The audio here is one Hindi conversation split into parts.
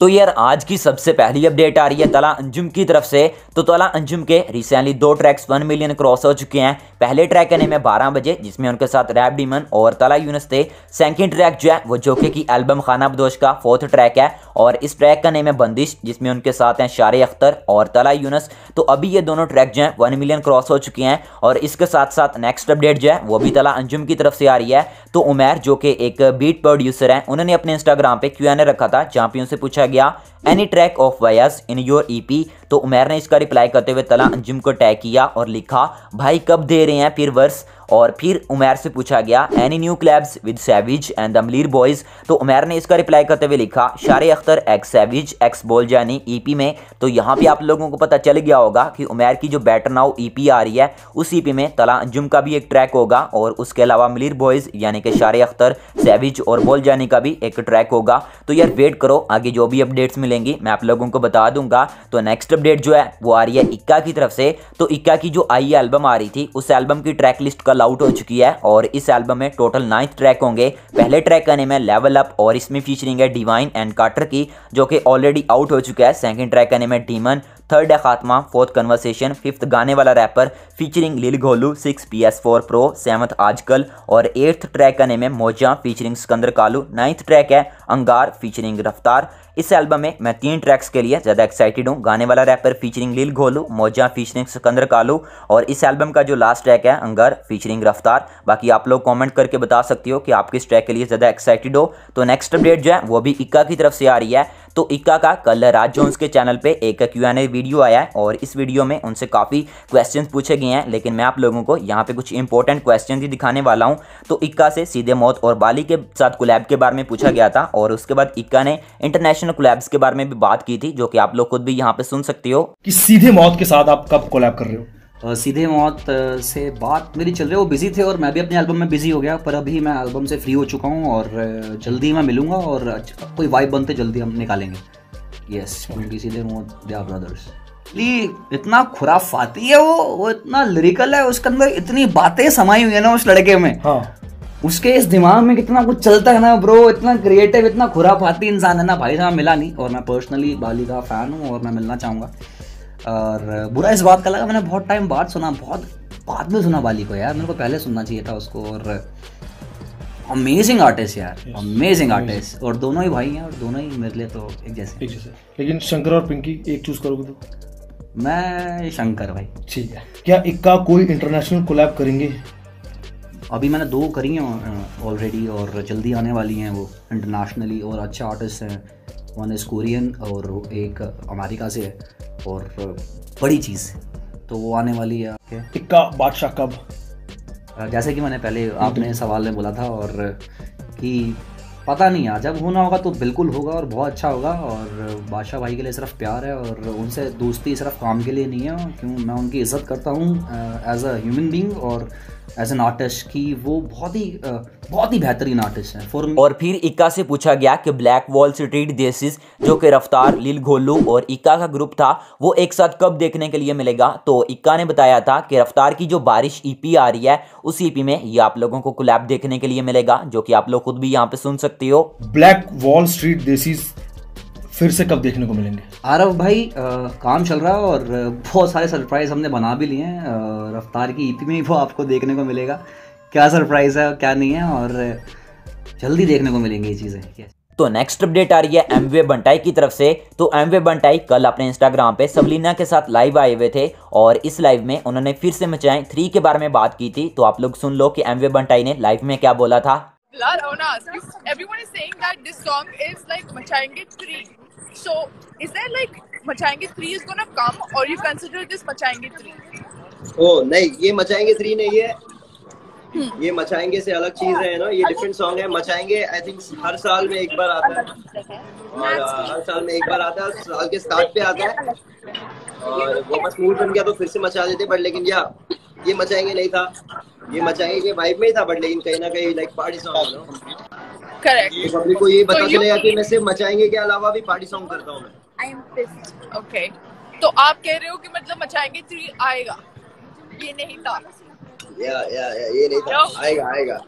तो यार आज की सबसे पहली अपडेट आ रही है तला अंजुम की तरफ से तो तला अंजुम के रिसेंटली दो ट्रैक्स वन मिलियन क्रॉस हो चुके हैं पहले ट्रैक है में बारह बजे जिसमें उनके साथ रैप डीमन और तला यूनस थे सेकंड ट्रैक जो है वो जोके की एल्बम खाना बदोश का फोर्थ ट्रैक है और इस ट्रैक का नेम है बंदिश जिसमें उनके साथ हैं शार अख्तर और तला यूनस तो अभी ये दोनों ट्रैक जो है वन मिलियन क्रॉस हो चुके हैं और इसके साथ साथ नेक्स्ट अपडेट जो है वो भी तला अंजुम की तरफ से आ रही है तो उमेर जो कि एक बीट प्रोड्यूसर है उन्होंने अपने इंस्टाग्राम पर क्यू रखा था जहाँ पे उनसे पूछा पूछा गया any track of voice in your EP तो उमेर ने इसका रिप्लाई करते हुए तला अंजुम को टैग किया और लिखा भाई कब दे रहे हैं फिर वर्स और फिर उमेर से पूछा गया any new collabs with savage and अमलीर बॉयज़ तो उमेर ने इसका रिप्लाई करते हुए लिखा शारे अख्तर एक्स सैविज एक्स बोल जानी ईपी में तो यहाँ पे आप लोगों को पता चल गया होगा कि उमेर की जो बैटर नाउ ईपी आ रही है उस ईपी e में तला अंजुम का भी एक ट्रैक होगा और उसके अलावा अमलीर बॉयज़ यानी कि शारे अख्तर सैविज और बोल जानी का भी एक ट्रैक होगा तो यार वेट करो आगे जो भी अपडेट्स मिले मिलेंगी मैं आप लोगों को बता दूंगा तो नेक्स्ट अपडेट जो है वो आ रही है इक्का की तरफ से तो इक्का की जो आई एल्बम आ रही थी उस एल्बम की ट्रैक लिस्ट कल आउट हो चुकी है और इस एल्बम में टोटल नाइन्थ ट्रैक होंगे पहले ट्रैक का नेम है लेवल अप और इसमें फीचरिंग है डिवाइन एंड काटर की जो कि ऑलरेडी आउट हो चुका है सेकेंड ट्रैक का नेम है डीमन थर्ड है खात्मा फोर्थ कन्वर्सेशन फिफ्थ गाने वाला रैपर फीचरिंग लिल घोलू six P S four pro seventh आजकल और एट्थ ट्रैक का नेम है मोजा featuring Sikandar Kalu ninth track है अंगार फीचरिंग रफ्तार इस एल्बम में मैं तीन ट्रैक्स के लिए ज़्यादा एक्साइटेड हूँ गाने वाला रैपर फीचरिंग लील घोलू मौजा फीचरिंग सिकंदर कालू और इस एल्बम का जो लास्ट ट्रैक है अंगर फीचरिंग रफ्तार बाकी आप लोग कमेंट करके बता सकती हो कि आप किस ट्रैक के लिए ज़्यादा एक्साइटेड हो तो नेक्स्ट अपडेट जो है वो भी इक्का की तरफ से आ रही है तो इक्का का कल राज जोन्स के चैनल पे एक क्यू एन ए वीडियो आया है और इस वीडियो में उनसे काफ़ी क्वेश्चन पूछे गए हैं लेकिन मैं आप लोगों को यहाँ पे कुछ इंपॉर्टेंट क्वेश्चन ही दिखाने वाला हूँ तो इक्का से सीधे मौत और बाली के साथ कुलैब के बारे में पूछा गया था और उसके बाद इक्का ने इंटरनेशनल कुलैब्स के बारे में भी बात की थी जो कि आप लोग खुद भी यहाँ पे सुन सकते हो कि सीधे मौत के साथ आप कब कोलैब कर रहे हो तो सीधे मौत से बात मेरी चल रही है वो बिज़ी थे और मैं भी अपने एल्बम में बिज़ी हो गया पर अभी मैं एल्बम से फ्री हो चुका हूँ और जल्दी मैं मिलूंगा और अच्छा, कोई वाइब बनते जल्दी हम निकालेंगे यस उनकी सीधे मौत दे ब्रदर्स इतना खुराफाती है वो वो इतना लिरिकल है उसके अंदर इतनी बातें समाई हुई है ना उस लड़के में हाँ उसके इस दिमाग में कितना कुछ चलता है ना ब्रो इतना क्रिएटिव इतना खुराफाती इंसान है ना भाई साहब मिला नहीं और मैं पर्सनली बाली का फ़ैन हूँ और मैं मिलना चाहूँगा और बुरा इस बात का लगा मैंने बहुत टाइम बाद सुना बहुत बाद में सुना बाली को यार मेरे को पहले सुनना चाहिए था उसको और अमेजिंग आर्टिस्ट यार अमेजिंग आर्टिस्ट और दोनों ही भाई हैं और दोनों ही मेरे लिए तो एक जैसे एक जैसे लेकिन शंकर और पिंकी एक चूज करोगे तो मैं शंकर भाई ठीक है क्या इक्का कोई इंटरनेशनल कोलैब करेंगे अभी मैंने दो करी हैं ऑलरेडी और जल्दी आने वाली हैं वो इंटरनेशनली और अच्छे आर्टिस्ट हैं वन इज़ कोरियन और एक अमेरिका से है और बड़ी चीज़ तो वो आने वाली है टिक्का बादशाह कब जैसे कि मैंने पहले आपने हम्म। सवाल में बोला था और कि पता नहीं आज हाँ, जब होना होगा तो बिल्कुल होगा और बहुत अच्छा होगा और बादशाह भाई के लिए सिर्फ प्यार है और उनसे दोस्ती सिर्फ काम के लिए नहीं है क्यों मैं उनकी इज़्ज़त करता हूँ एज अ ह्यूमन बींग और एज एन आर्टिस्ट की वो बहुत ही बहुत ही बेहतरीन आर्टिस्ट है फॉर और फिर इक्का से पूछा गया कि ब्लैक वॉल स्ट्रीट देसिस जो कि रफ्तार लील घोलू और इक्का का ग्रुप था वो एक साथ कब देखने के लिए मिलेगा तो इक्का ने बताया था कि रफ्तार की जो बारिश ईपी e आ रही है उस ईपी e में ये आप लोगों को कुलैब देखने के लिए मिलेगा जो कि आप लोग खुद भी यहाँ पे सुन सकते सकती हो ब्लैक वॉल स्ट्रीट देसी फिर से कब देखने को मिलेंगे आरव भाई आ, काम चल रहा है और बहुत सारे सरप्राइज हमने बना भी लिए हैं रफ्तार की ईपी में ही वो आपको देखने को मिलेगा क्या सरप्राइज है क्या नहीं है और जल्दी देखने को मिलेंगे ये चीज़ें तो नेक्स्ट अपडेट आ रही है एम वे बंटाई की तरफ से तो एम वे बंटाई कल अपने इंस्टाग्राम पे सबलीना के साथ लाइव आए हुए थे और इस लाइव में उन्होंने फिर से मचाएं थ्री के बारे में बात की थी तो आप लोग सुन लो कि एम वे बंटाई ने लाइव में क्या बोला था La Rauna asks, everyone is saying that this song is like Machayenge 3. So, is there like Machayenge 3 is gonna come or you consider this Machayenge 3? Oh, नहीं ये मचाएंगे थ्री नहीं है ये मचाएंगे से अलग चीज है ना ये डिफरेंट सॉन्ग है मचाएंगे आई थिंक हर साल में एक बार आता है और हर साल में एक बार आता है साल के स्टार्ट पे आता है और वो बस मूड बन गया तो फिर से मचा देते बट लेकिन या ये मचाएंगे नहीं था ये मचाएंगे के वाइब में ही था बट लेकिन कहीं ना कहीं like party song correct public को ये तो बता पता चलेगा कि मैं सिर्फ मचाएंगे के अलावा भी पार्टी सॉन्ग करता हूं मैं आई एम पिस्ड ओके तो आप कह रहे हो कि मतलब मचाएंगे 3 तो आएगा ये नहीं था या या, या ये नहीं था आएगा आएगा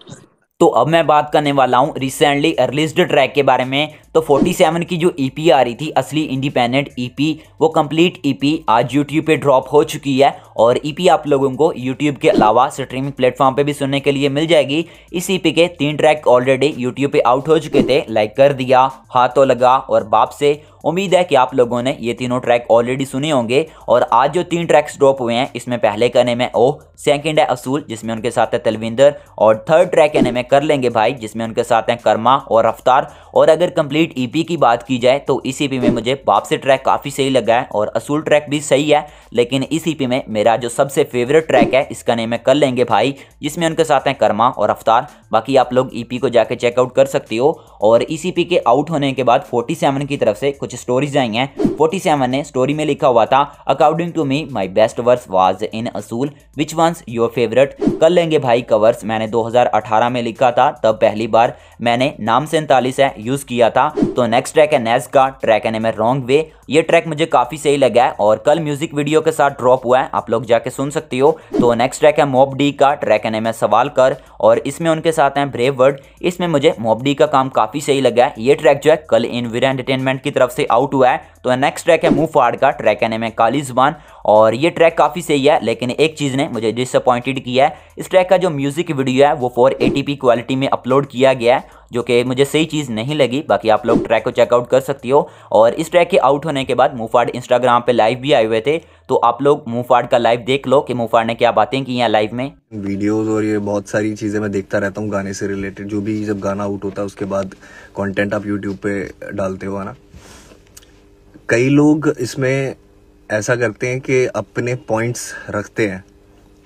तो अब मैं बात करने वाला हूँ रिसेंटली रिलीज्ड ट्रैक के बारे में तो 47 की जो ईपी e आ रही थी असली इंडिपेंडेंट ईपी e वो कंप्लीट ईपी e आज यूट्यूब पे ड्रॉप हो चुकी है और ईपी आप लोगों को यूट्यूब के अलावा स्ट्रीमिंग प्लेटफॉर्म पे भी सुनने के लिए मिल जाएगी इस ईपी के तीन ट्रैक ऑलरेडी यूट्यूब पे आउट हो चुके थे लाइक कर दिया हाथों तो लगा और बाप से उम्मीद है कि आप लोगों ने ये तीनों ट्रैक ऑलरेडी सुने होंगे और आज जो तीन ट्रैक्स ड्रॉप हुए हैं इसमें पहले का नेम है ओ सेकंड है असूल जिसमें उनके साथ है तलविंदर और थर्ड ट्रैक का नेम है कर लेंगे भाई जिसमें उनके साथ हैं कर्मा और रफ्तार और अगर कंप्लीट ई e की बात की जाए तो इस ई e में मुझे वापसी ट्रैक काफ़ी सही लगा है और असूल ट्रैक भी सही है लेकिन इस ईपी e में मेरा जो सबसे फेवरेट ट्रैक है इसका नेम है कर लेंगे भाई जिसमें उनके साथ हैं कर्मा और रफ्तार बाकी आप लोग ई को जाके चेकआउट कर सकते हो और इस के आउट होने के बाद फोर्टी की तरफ से कुछ कुछ स्टोरीज आई हैं फोर्टी सेवन ने स्टोरी में लिखा हुआ था according to me my best verse was in a school which once your favourite कर लेंगे भाई कवर्स मैंने 2018 में लिखा था तब पहली बार मैंने नाम सैंतालीस है यूज़ किया था तो नेक्स्ट ट्रैक है नेस का ट्रैक है ने रॉन्ग वे ये ट्रैक मुझे काफ़ी सही लगा है और कल म्यूजिक वीडियो के साथ ड्रॉप हुआ है आप लोग जाके सुन सकती हो तो नेक्स्ट ट्रैक है मोब डी का ट्रैक है मैं सवाल कर और इसमें उनके साथ हैं ब्रेव वर्ड इसमें मुझे मोब डी का काम काफ़ी सही लगा है ये ट्रैक जो है कल इनविरा एंटरटेनमेंट की तरफ से आउट हुआ है तो नेक्स्ट ट्रैक है मूव फाड़ का ट्रैक है मैं काली जुबान और ये ट्रैक काफ़ी सही है लेकिन एक चीज़ ने मुझे डिसअपॉइंटेड किया है इस ट्रैक का जो म्यूज़िक वीडियो है वो फोर क्वालिटी में अपलोड किया गया है जो कि मुझे सही चीज़ नहीं लगी बाकी आप लोग ट्रैक को चेकआउट कर सकती हो और इस ट्रैक के आउट होने के बाद मुफाड़ इंस्टाग्राम पे लाइव भी आए हुए थे तो आप लोग मुफाड़ का लाइव देख लो कि मुफाड़ ने क्या बातें की हैं लाइव में वीडियोस और ये बहुत सारी चीज़ें मैं देखता रहता हूँ गाने से रिलेटेड जो भी जब गाना आउट होता है उसके बाद कॉन्टेंट आप यूट्यूब पर डालते हो ना कई लोग इसमें ऐसा करते हैं कि अपने पॉइंट्स रखते हैं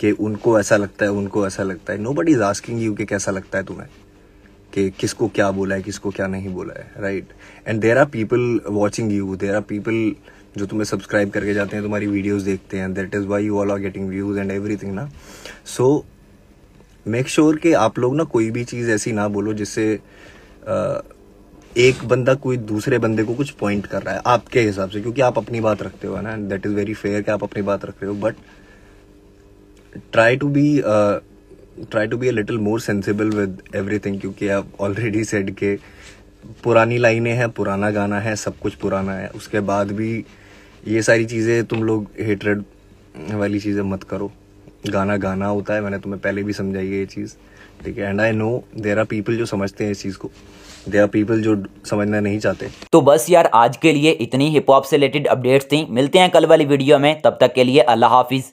कि उनको ऐसा लगता है उनको ऐसा लगता है nobody is asking you कि कैसा लगता है तुम्हें कि किसको क्या बोला है किसको क्या नहीं बोला है right and there are people watching you there are people जो तुम्हें सब्सक्राइब करके जाते हैं तुम्हारी वीडियोज़ देखते हैं that is why you all are getting views and एवरी थिंग ना सो मेक श्योर कि आप लोग ना कोई भी चीज़ ऐसी ना बोलो जिससे uh, एक बंदा कोई दूसरे बंदे को कुछ पॉइंट कर रहा है आपके हिसाब से क्योंकि आप अपनी बात रखते हो ना दैट इज वेरी फेयर कि आप अपनी बात रख रहे हो but try to be try to be a little more sensible with everything क्योंकि आप ऑलरेडी सेड के पुरानी लाइनें हैं पुराना गाना है सब कुछ पुराना है उसके बाद भी ये सारी चीज़ें तुम लोग हेटरेड वाली चीज़ें मत करो गाना गाना होता है मैंने तुम्हें पहले भी समझाई है ये चीज़ ठीक है and I know there are people जो समझते हैं इस चीज़ को दे आर पीपल जो समझना नहीं चाहते तो बस यार आज के लिए इतनी हिप हॉप से रिलेटेड अपडेट्स थी मिलते हैं कल वाली वीडियो में तब तक के लिए अल्लाह हाफिज़